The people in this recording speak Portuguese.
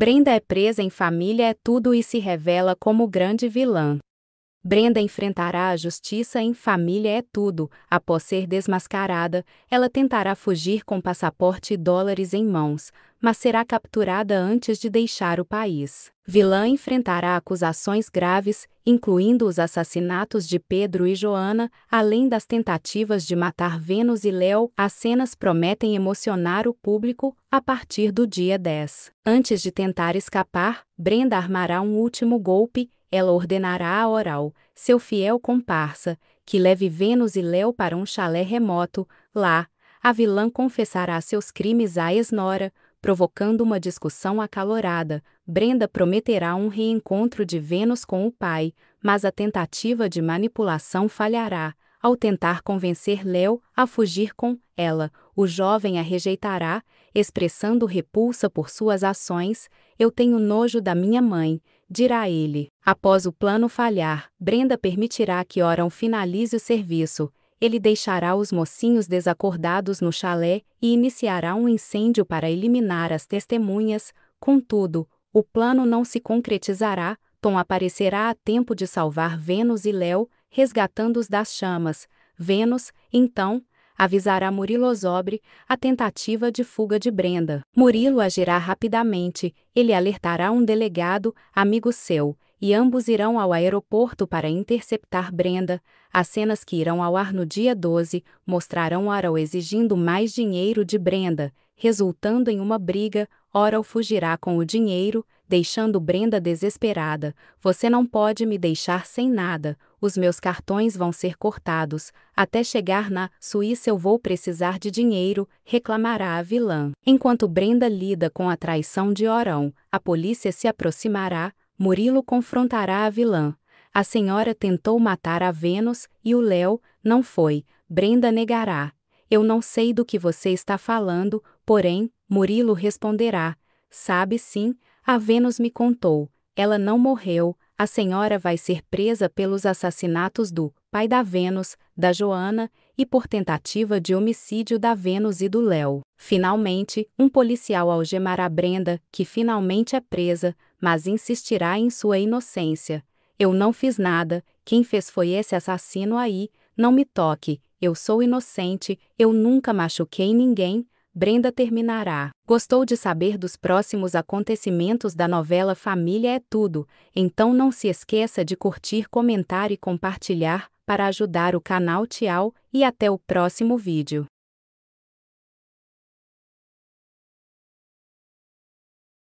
Brenda é presa em família é tudo e se revela como grande vilã. Brenda enfrentará a justiça em Família é Tudo. Após ser desmascarada, ela tentará fugir com passaporte e dólares em mãos, mas será capturada antes de deixar o país. Vilã enfrentará acusações graves, incluindo os assassinatos de Pedro e Joana, além das tentativas de matar Vênus e Léo. As cenas prometem emocionar o público a partir do dia 10. Antes de tentar escapar, Brenda armará um último golpe ela ordenará a Oral, seu fiel comparsa, que leve Vênus e Léo para um chalé remoto, lá, a vilã confessará seus crimes à Esnora, provocando uma discussão acalorada. Brenda prometerá um reencontro de Vênus com o pai, mas a tentativa de manipulação falhará. Ao tentar convencer Léo a fugir com ela, o jovem a rejeitará, expressando repulsa por suas ações. Eu tenho nojo da minha mãe, dirá ele. Após o plano falhar, Brenda permitirá que Oran finalize o serviço, ele deixará os mocinhos desacordados no chalé e iniciará um incêndio para eliminar as testemunhas, contudo, o plano não se concretizará, Tom aparecerá a tempo de salvar Vênus e Léo, resgatando-os das chamas. Vênus, então, avisará Murilo Osobre a tentativa de fuga de Brenda. Murilo agirá rapidamente, ele alertará um delegado, amigo seu, e ambos irão ao aeroporto para interceptar Brenda. As cenas que irão ao ar no dia 12 mostrarão Arau exigindo mais dinheiro de Brenda, resultando em uma briga. Oral fugirá com o dinheiro, deixando Brenda desesperada. Você não pode me deixar sem nada, os meus cartões vão ser cortados, até chegar na Suíça eu vou precisar de dinheiro, reclamará a vilã. Enquanto Brenda lida com a traição de Orão, a polícia se aproximará, Murilo confrontará a vilã. A senhora tentou matar a Vênus e o Léo, não foi, Brenda negará. Eu não sei do que você está falando, porém, Murilo responderá. Sabe sim, a Vênus me contou, ela não morreu, a senhora vai ser presa pelos assassinatos do pai da Vênus, da Joana, e por tentativa de homicídio da Vênus e do Léo. Finalmente, um policial algemará Brenda, que finalmente é presa, mas insistirá em sua inocência. Eu não fiz nada, quem fez foi esse assassino aí, não me toque, eu sou inocente, eu nunca machuquei ninguém, Brenda terminará. Gostou de saber dos próximos acontecimentos da novela Família é Tudo, então não se esqueça de curtir, comentar e compartilhar para ajudar o canal Tchau e até o próximo vídeo.